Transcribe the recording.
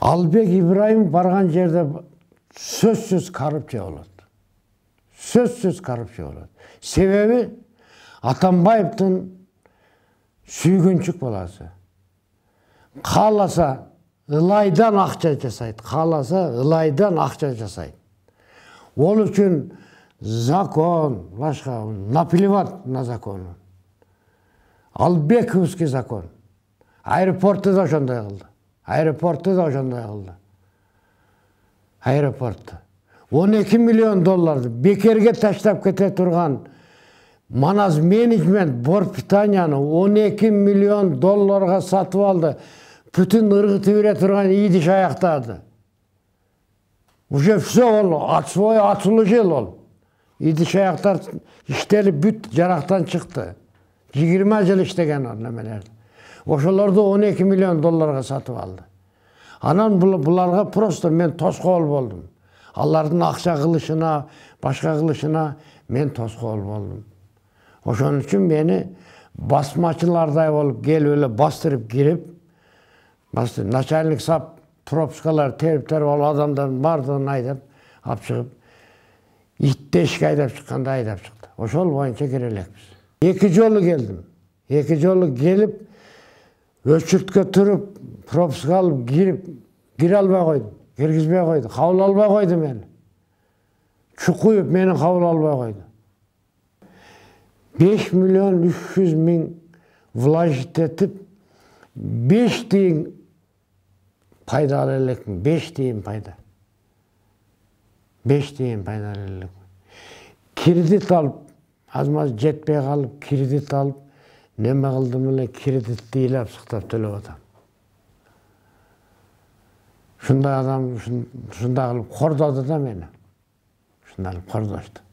албек ибраимов барған жерде сөзсіз коррупция болады сөзсіз коррупция болады себебі атамбаевтың сүйгіншік баласы қаласа ылайдан ақша жасайды қаласа ылайдан ақша жасайды ол үшін закон башка наплевать на закон албековский закон аэропортта да ошондой кылды аэропортты да ошондой кылды аэропортту он эки миллион долларды бекерге таштап кете турган манас менеджмент борт питанияны он эки миллион долларга сатып алды бүтүн ыргытып бере турган идиш аяктады уже все ол свой отслужил ол идиш аяктар иштелип бүт жарактан чыкты жыйырма жыл иштеген ол немелерди ошолорду он эки миллион долларга сатып алды анан буларга просто мен тоскоол болдум алардын акча кылышына башка кылышына мен тоскоол болдум ошон үчүн мени басмачылардай болуп келип эле бастырып кирип начальник сап пропускалар терип терип алып адамдардын баардыгын айдап алып чыгып итти эшикке айдап чыкканда айдап чыкты ошол боюнча кире элекпиз эки жолу келдим эки жолу келип өшіртке тұрып пропускқа алып кіріп кіре алмай қойды кіргізбей қойды қаулы алмай қойды мені чукуев мені қаулы алмай қойды 5 миллион үш жүз мың вложить етіп беш тиын пайда ала элекмин беш тиын пайда беш тиын пайда ала кредит алып аз жетпей қалып кредит алып неме қылдым міне кредитті илап сықтап төлеп атам шындай адам шындай қылып қордады да мені шындай қылып қордашты